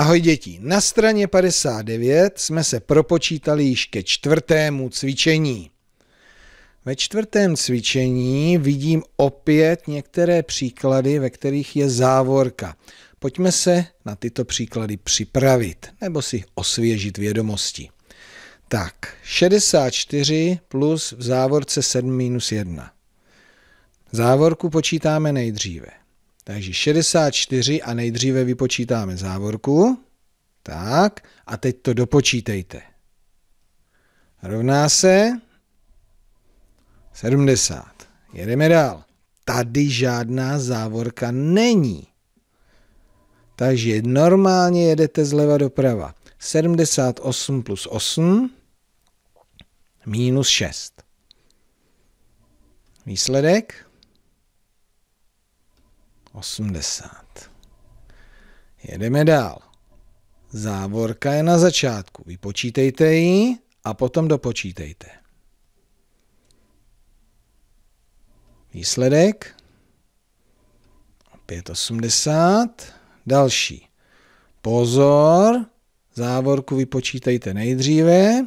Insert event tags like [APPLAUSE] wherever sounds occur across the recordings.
Ahoj děti, na straně 59 jsme se propočítali již ke čtvrtému cvičení. Ve čtvrtém cvičení vidím opět některé příklady, ve kterých je závorka. Pojďme se na tyto příklady připravit nebo si osvěžit vědomosti. Tak, 64 plus v závorce 7 minus 1. Závorku počítáme nejdříve. Takže 64 a nejdříve vypočítáme závorku. Tak, a teď to dopočítejte. Rovná se 70. Jedeme dál. Tady žádná závorka není. Takže normálně jedete zleva doprava. 78 plus 8 minus 6. Výsledek 80. Jedeme dál. Závorka je na začátku. Vypočítejte ji a potom dopočítejte. Výsledek Opět 80. Další. Pozor, závorku vypočítejte nejdříve,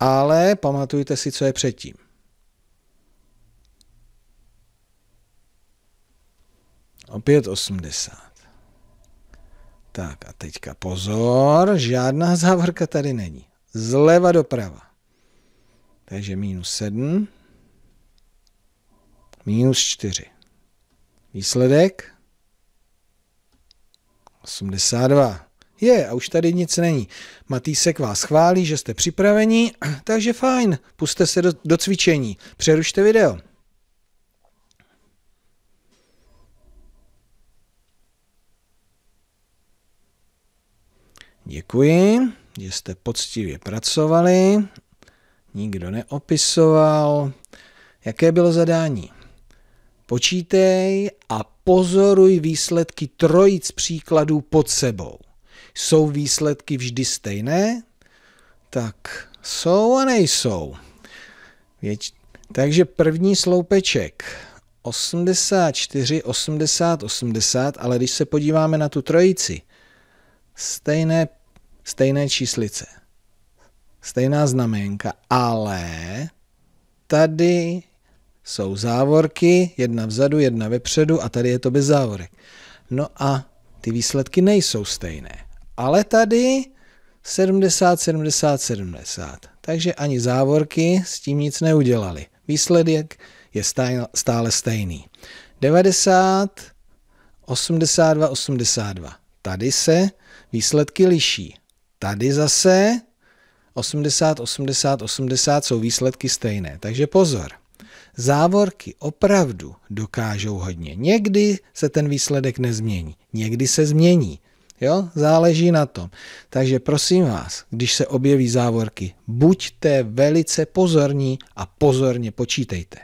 ale pamatujte si, co je předtím. Opět 80. Tak a teďka pozor, žádná závorka tady není. Zleva doprava. Takže minus 7, minus 4. Výsledek 82. Je, a už tady nic není. Matýsek vás chválí, že jste připraveni, [CLEARS THROAT] takže fajn, puste se do, do cvičení. Přerušte video. Děkuji, že jste poctivě pracovali, nikdo neopisoval. Jaké bylo zadání? Počítej a pozoruj výsledky trojic příkladů pod sebou. Jsou výsledky vždy stejné? Tak jsou a nejsou. Věč... Takže první sloupeček 84, 80, 80, ale když se podíváme na tu trojici, stejné stejné číslice, stejná znaménka, ale tady jsou závorky, jedna vzadu, jedna vepředu a tady je to bez závorek. No a ty výsledky nejsou stejné. Ale tady 70, 70, 70. Takže ani závorky s tím nic neudělali. Výsledek je stále stejný. 90, 82, 82. Tady se výsledky liší. Tady zase 80, 80, 80 jsou výsledky stejné. Takže pozor, závorky opravdu dokážou hodně. Někdy se ten výsledek nezmění, někdy se změní. Jo? Záleží na tom. Takže prosím vás, když se objeví závorky, buďte velice pozorní a pozorně počítejte.